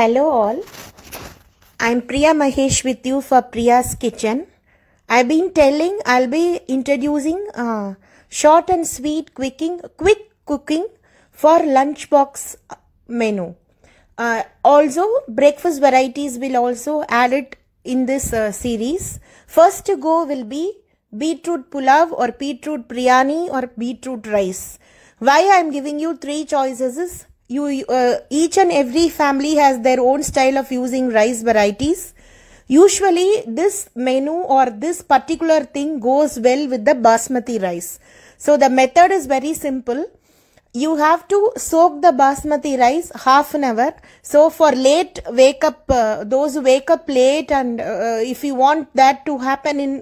Hello all. I'm Priya Mahesh with you for Priya's Kitchen. I've been telling I'll be introducing uh, short and sweet cooking, quick cooking for lunchbox menu. Uh, also breakfast varieties will also added in this uh, series. First to go will be beetroot pulav or beetroot biryani or beetroot rice. Why I'm giving you three choices is you uh, each and every family has their own style of using rice varieties usually this menu or this particular thing goes well with the basmati rice so the method is very simple you have to soak the basmati rice half an hour so for late wake up uh, those wake up late and uh, if you want that to happen in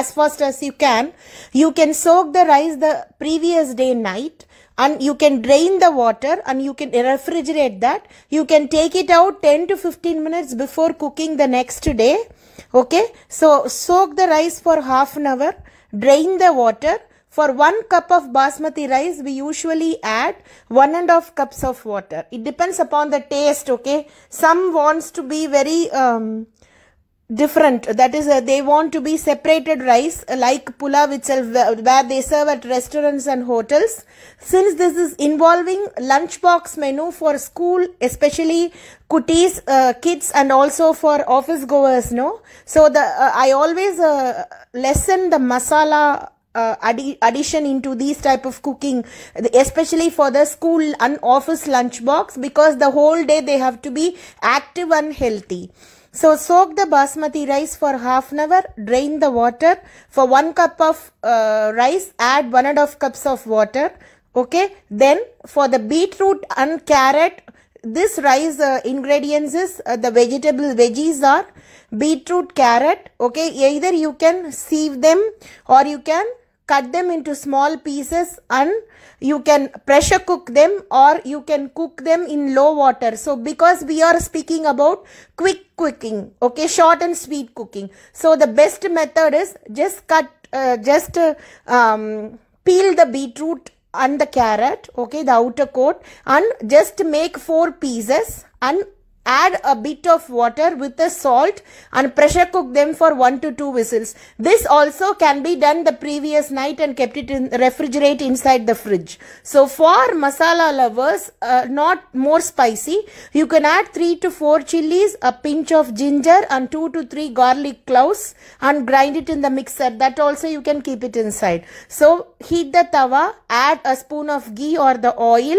as fast as you can. You can soak the rice the previous day night and you can drain the water and you can refrigerate that. You can take it out 10 to 15 minutes before cooking the next day. Okay. So soak the rice for half an hour, drain the water. For one cup of basmati rice, we usually add one and a half cups of water. It depends upon the taste. Okay. Some wants to be very, um, different that is uh, they want to be separated rice uh, like pulav itself where they serve at restaurants and hotels since this is involving lunchbox menu for school especially kutis uh, kids and also for office goers no so the uh, i always uh, lessen the masala addi addition into these type of cooking especially for the school and office lunchbox because the whole day they have to be active and healthy so soak the basmati rice for half an hour, drain the water. For one cup of uh, rice, add one and a half cups of water. Okay, then for the beetroot and carrot, this rice uh, ingredients is uh, the vegetable veggies are beetroot, carrot. Okay, either you can sieve them or you can cut them into small pieces and you can pressure cook them or you can cook them in low water. So because we are speaking about quick cooking, okay, short and sweet cooking. So the best method is just cut, uh, just uh, um, peel the beetroot and the carrot, okay, the outer coat and just make four pieces and add a bit of water with the salt and pressure cook them for 1 to 2 whistles. This also can be done the previous night and kept it in refrigerate inside the fridge. So for masala lovers, uh, not more spicy, you can add 3 to 4 chilies, a pinch of ginger and 2 to 3 garlic cloves and grind it in the mixer. That also you can keep it inside. So heat the tawa, add a spoon of ghee or the oil,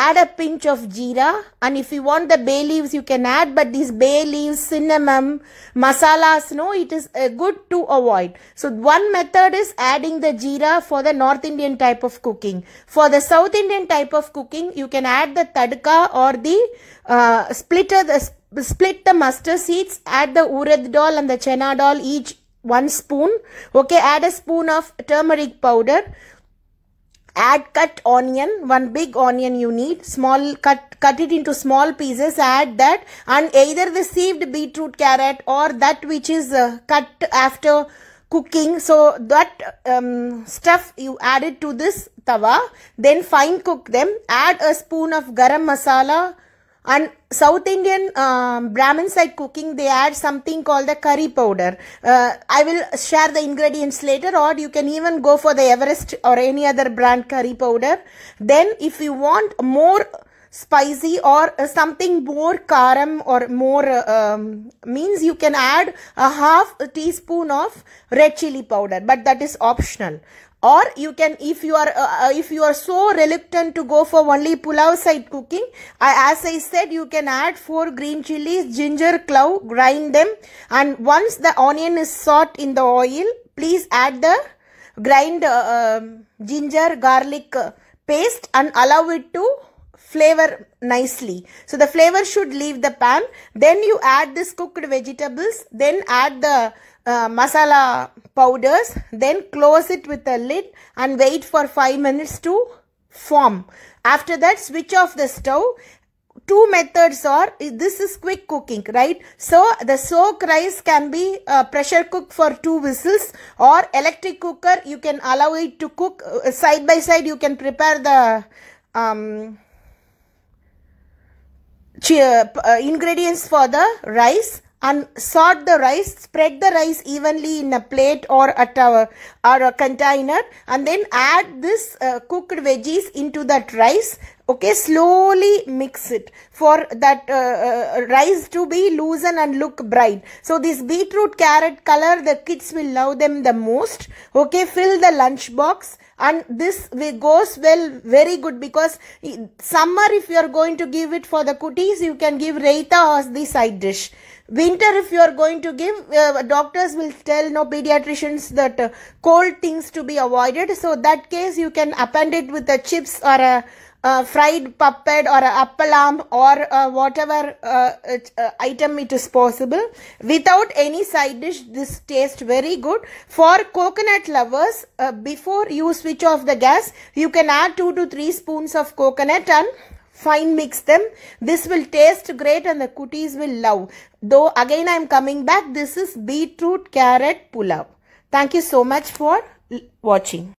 add a pinch of jeera and if you want the bay leaves you can add but these bay leaves cinnamon masalas no it is uh, good to avoid so one method is adding the jeera for the north indian type of cooking for the south indian type of cooking you can add the tadka or the uh, splitter the split the mustard seeds add the urad dal and the chana dal each one spoon okay add a spoon of turmeric powder add cut onion one big onion you need small cut cut it into small pieces add that and either the sieved beetroot carrot or that which is uh, cut after cooking so that um, stuff you add it to this tawa then fine cook them add a spoon of garam masala and South Indian um, Brahmin side cooking, they add something called the curry powder. Uh, I will share the ingredients later or you can even go for the Everest or any other brand curry powder. Then if you want more spicy or uh, something more karam or more uh, um, means you can add a half a teaspoon of red chili powder but that is optional or you can if you are uh, uh, if you are so reluctant to go for only pulao side cooking I, as i said you can add four green chilies ginger clove grind them and once the onion is sauteed in the oil please add the grind uh, um, ginger garlic uh, paste and allow it to flavor nicely. So the flavor should leave the pan. Then you add this cooked vegetables. Then add the uh, masala powders then close it with a lid and wait for 5 minutes to form after that switch off the stove two methods are this is quick cooking right so the soak rice can be uh, pressure cook for two whistles or electric cooker you can allow it to cook uh, side by side you can prepare the um, uh, ingredients for the rice and sort the rice, spread the rice evenly in a plate or a tower or a container and then add this uh, cooked veggies into that rice okay slowly mix it for that uh, uh, rice to be loosen and look bright so this beetroot carrot color the kids will love them the most okay fill the lunch box and this goes well very good because summer if you are going to give it for the cookies you can give raita as the side dish winter if you are going to give uh, doctors will tell no pediatricians that uh, cold things to be avoided so that case you can append it with the chips or a uh, fried puppet or a appalam or uh, whatever uh, uh, item it is possible. Without any side dish, this tastes very good. For coconut lovers, uh, before you switch off the gas, you can add 2 to 3 spoons of coconut and fine mix them. This will taste great and the cooties will love. Though again I am coming back, this is beetroot carrot pulao. Thank you so much for watching.